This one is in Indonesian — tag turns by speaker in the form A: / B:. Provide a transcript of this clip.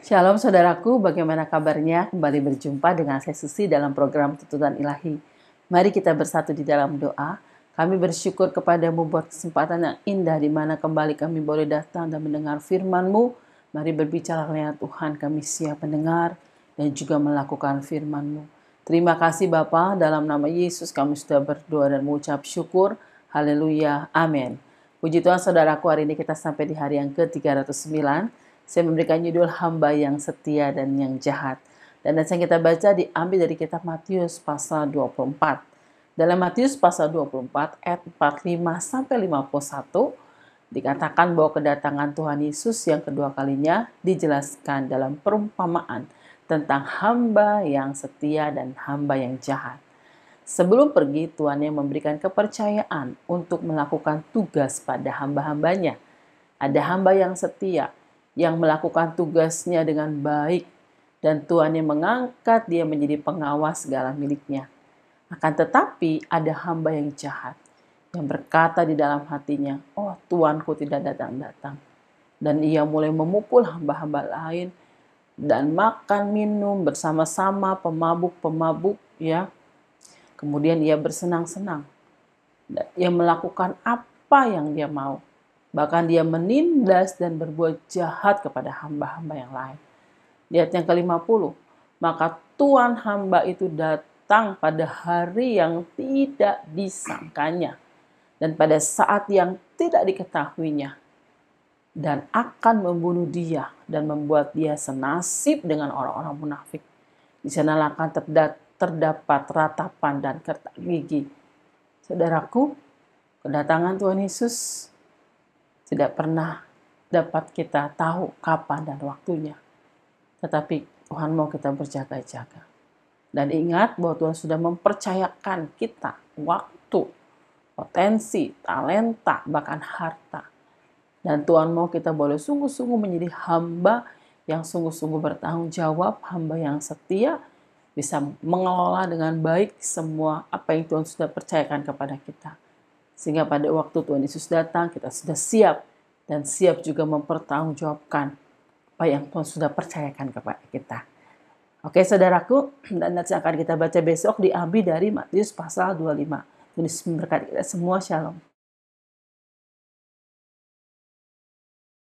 A: Shalom saudaraku, bagaimana kabarnya? Kembali berjumpa dengan saya Susi dalam program Tuntutan Ilahi. Mari kita bersatu di dalam doa. Kami bersyukur kepadamu buat kesempatan yang indah di mana kembali kami boleh datang dan mendengar FirmanMu. Mari berbicara dengan Tuhan, kami siap mendengar dan juga melakukan FirmanMu. Terima kasih Bapa, dalam nama Yesus kami sudah berdoa dan mengucap syukur. Haleluya, amin. Puji Tuhan saudaraku, hari ini kita sampai di hari yang ke-309 saya memberikan judul hamba yang setia dan yang jahat. Dan yang kita baca diambil dari kitab Matius pasal 24. Dalam Matius pasal 24 ayat 45 sampai 51 dikatakan bahwa kedatangan Tuhan Yesus yang kedua kalinya dijelaskan dalam perumpamaan tentang hamba yang setia dan hamba yang jahat. Sebelum pergi, Tuhan yang memberikan kepercayaan untuk melakukan tugas pada hamba-hambanya. Ada hamba yang setia, yang melakukan tugasnya dengan baik dan Tuhan yang mengangkat dia menjadi pengawas segala miliknya. Akan tetapi ada hamba yang jahat yang berkata di dalam hatinya, "Oh, tuanku tidak datang-datang." Dan ia mulai memukul hamba-hamba lain dan makan minum bersama-sama pemabuk-pemabuk ya. Kemudian ia bersenang-senang. Ia melakukan apa yang dia mau. Bahkan dia menindas dan berbuat jahat kepada hamba-hamba yang lain. Lihat yang ke-50. Maka tuan hamba itu datang pada hari yang tidak disangkanya dan pada saat yang tidak diketahuinya dan akan membunuh dia dan membuat dia senasib dengan orang-orang munafik. Di sana akan terdapat ratapan dan kertak gigi. Saudaraku, kedatangan Tuhan Yesus tidak pernah dapat kita tahu kapan dan waktunya. Tetapi Tuhan mau kita berjaga-jaga. Dan ingat bahwa Tuhan sudah mempercayakan kita waktu, potensi, talenta, bahkan harta. Dan Tuhan mau kita boleh sungguh-sungguh menjadi hamba yang sungguh-sungguh bertanggung jawab, hamba yang setia, bisa mengelola dengan baik semua apa yang Tuhan sudah percayakan kepada kita. Sehingga pada waktu Tuhan Yesus datang, kita sudah siap dan siap juga mempertanggungjawabkan apa yang Tuhan sudah percayakan kepada kita. Oke saudaraku, dan nanti akan kita baca besok di Abi dari Matius pasal 25. Tuhan Yesus memberkati kita semua, shalom.